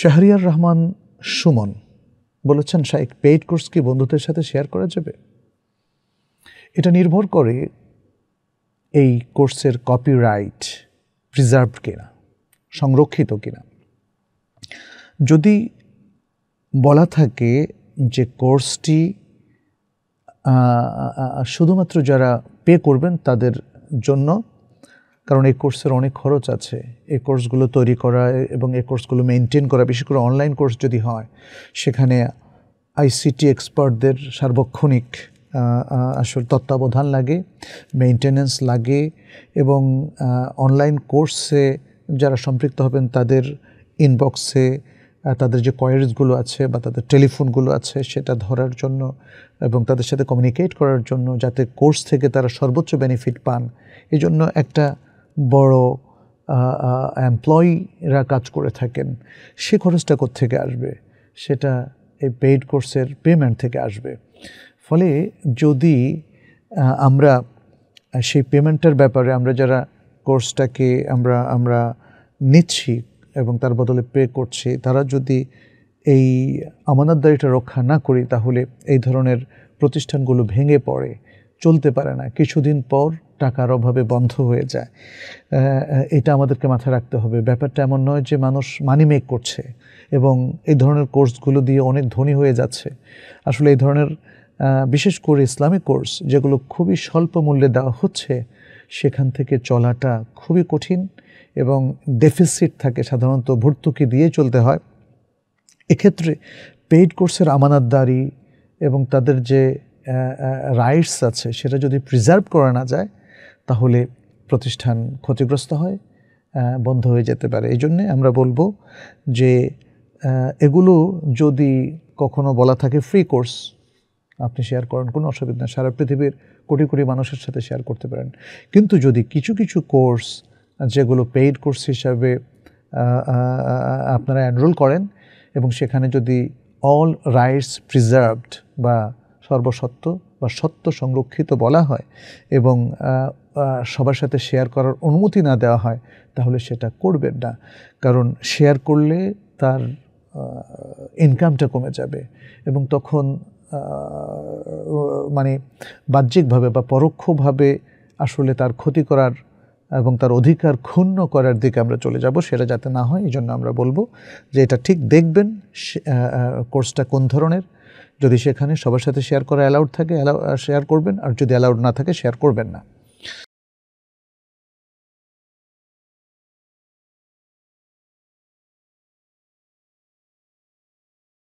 শাহরিয়ার রহমান সুমন বলেছেন শাইক paid course কি বন্ধুদের সাথে শেয়ার করা যাবে এটা নির্ভর করে এই কোর্সের কপিরাইট প্রিজার্ভড কিনা সংরক্ষিত কিনা যদি বলা থাকে যে কোর্সটি শুধুমাত্র যারা পে করবেন তাদের জন্য কারণ এই কোর্সের অনেক খরচ আছে এই কোর্সগুলো তৈরি করা এবং এই কোর্সগুলো মেনটেন করা বিশেষ করে অনলাইন কোর্স যদি হয় সেখানে আইসিটি এক্সপার্টদের সার্বক্ষণিক আসল তত্ত্বাবধান লাগে মেনটেন্যান্স লাগে এবং অনলাইন কোর্সে যারা সম্পৃক্ত হবেন তাদের ইনবক্সে তাদের যে কোয়ারিজগুলো আছে বা তাদের টেলিফোনগুলো আছে সেটা ধরার জন্য এবং তাদের সাথে কমিউনিকেট করার জন্য যাতে কোর্স থেকে তারা সর্বোচ্চ বেনিফিট পান এই জন্য একটা বড় এমপ্লয়িরা কাজ করে থাকেন সে খরচটা কোথেকে আসবে সেটা এই পেইড কোর্সের পেমেন্ট থেকে আসবে ফলে যদি আমরা সেই পেমেন্টের ব্যাপারে আমরা যারা কোর্সটাকে আমরা আমরা নিচ্ছি এবং তার বদলে পে করছি তারা যদি এই আমানতদারিটা রক্ষা না করি তাহলে এই ধরনের প্রতিষ্ঠানগুলো ভেঙে পড়ে চলতে পারে না কিছুদিন পর টাকার অভাবে বন্ধ হয়ে যায় এটা আমাদেরকে মাথায় রাখতে হবে ব্যাপারটা এমন নয় যে মানুষ মানি মেক করছে এবং এই ধরনের কোর্সগুলো দিয়ে অনেক ধনী হয়ে যাচ্ছে আসলে এই ধরনের বিশেষ করে ইসলামিক কোর্স যেগুলো খুবই স্বল্প মূল্যে দেওয়া হচ্ছে সেখান থেকে চলাটা খুবই কঠিন এবং ডেফিসিট থাকে সাধারণত ভর্তুকি দিয়ে চলতে হয় এক্ষেত্রে পেইড কোর্সের আমানতদারি এবং তাদের যে রাইটস আছে সেটা যদি প্রিজার্ভ করা না যায় তাহলে প্রতিষ্ঠান ক্ষতিগ্রস্ত হয় বন্ধ হয়ে যেতে পারে এই জন্যে আমরা বলবো যে এগুলো যদি কখনো বলা থাকে ফ্রি কোর্স আপনি শেয়ার করেন কোনো অসুবিধা না সারা পৃথিবীর কোটি কোটি মানুষের সাথে শেয়ার করতে পারেন কিন্তু যদি কিছু কিছু কোর্স যেগুলো পেইড কোর্স হিসাবে আপনারা এনরোল করেন এবং সেখানে যদি অল রাইটস প্রিজার্ভড বা সর্বসত্য বা সত্য সংরক্ষিত বলা হয় এবং সবার সাথে শেয়ার করার অনুমতি না দেওয়া হয় তাহলে সেটা করবেন না কারণ শেয়ার করলে তার ইনকামটা কমে যাবে এবং তখন মানে বাহ্যিকভাবে বা পরোক্ষভাবে আসলে তার ক্ষতি করার এবং তার অধিকার ক্ষুণ্ণ করার দিকে আমরা চলে যাব সেটা যাতে না হয় এই জন্য আমরা বলবো যে এটা ঠিক দেখবেন কোর্সটা কোন ধরনের যদি সেখানে সবার সাথে শেয়ার করা অ্যালাউড থাকে শেয়ার করবেন আর যদি অ্যালাউড না থাকে শেয়ার করবেন না